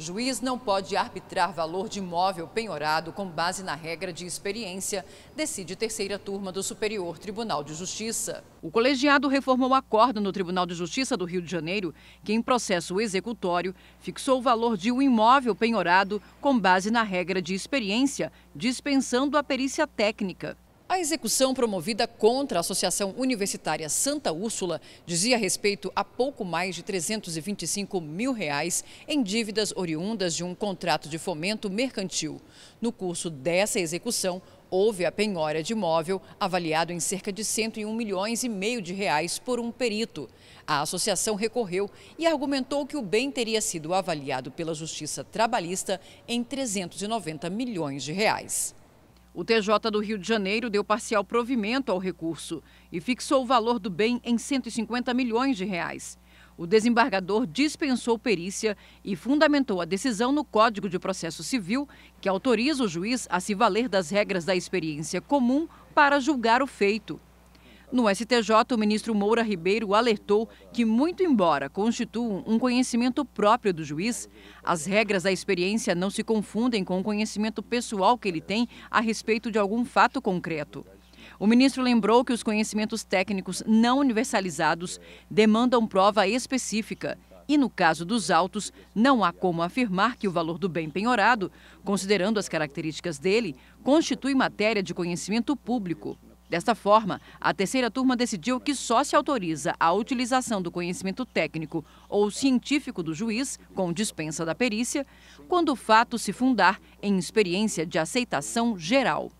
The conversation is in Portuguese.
Juiz não pode arbitrar valor de imóvel penhorado com base na regra de experiência, decide terceira turma do Superior Tribunal de Justiça. O colegiado reformou o acordo no Tribunal de Justiça do Rio de Janeiro, que em processo executório fixou o valor de um imóvel penhorado com base na regra de experiência, dispensando a perícia técnica. A execução promovida contra a Associação Universitária Santa Úrsula dizia respeito a pouco mais de 325 mil reais em dívidas oriundas de um contrato de fomento mercantil. No curso dessa execução, houve a penhora de imóvel avaliado em cerca de 101 milhões e meio de reais por um perito. A associação recorreu e argumentou que o bem teria sido avaliado pela Justiça Trabalhista em 390 milhões de reais. O TJ do Rio de Janeiro deu parcial provimento ao recurso e fixou o valor do bem em 150 milhões de reais. O desembargador dispensou perícia e fundamentou a decisão no Código de Processo Civil, que autoriza o juiz a se valer das regras da experiência comum para julgar o feito. No STJ, o ministro Moura Ribeiro alertou que, muito embora constituam um conhecimento próprio do juiz, as regras da experiência não se confundem com o conhecimento pessoal que ele tem a respeito de algum fato concreto. O ministro lembrou que os conhecimentos técnicos não universalizados demandam prova específica e, no caso dos autos, não há como afirmar que o valor do bem penhorado, considerando as características dele, constitui matéria de conhecimento público. Desta forma, a terceira turma decidiu que só se autoriza a utilização do conhecimento técnico ou científico do juiz, com dispensa da perícia, quando o fato se fundar em experiência de aceitação geral.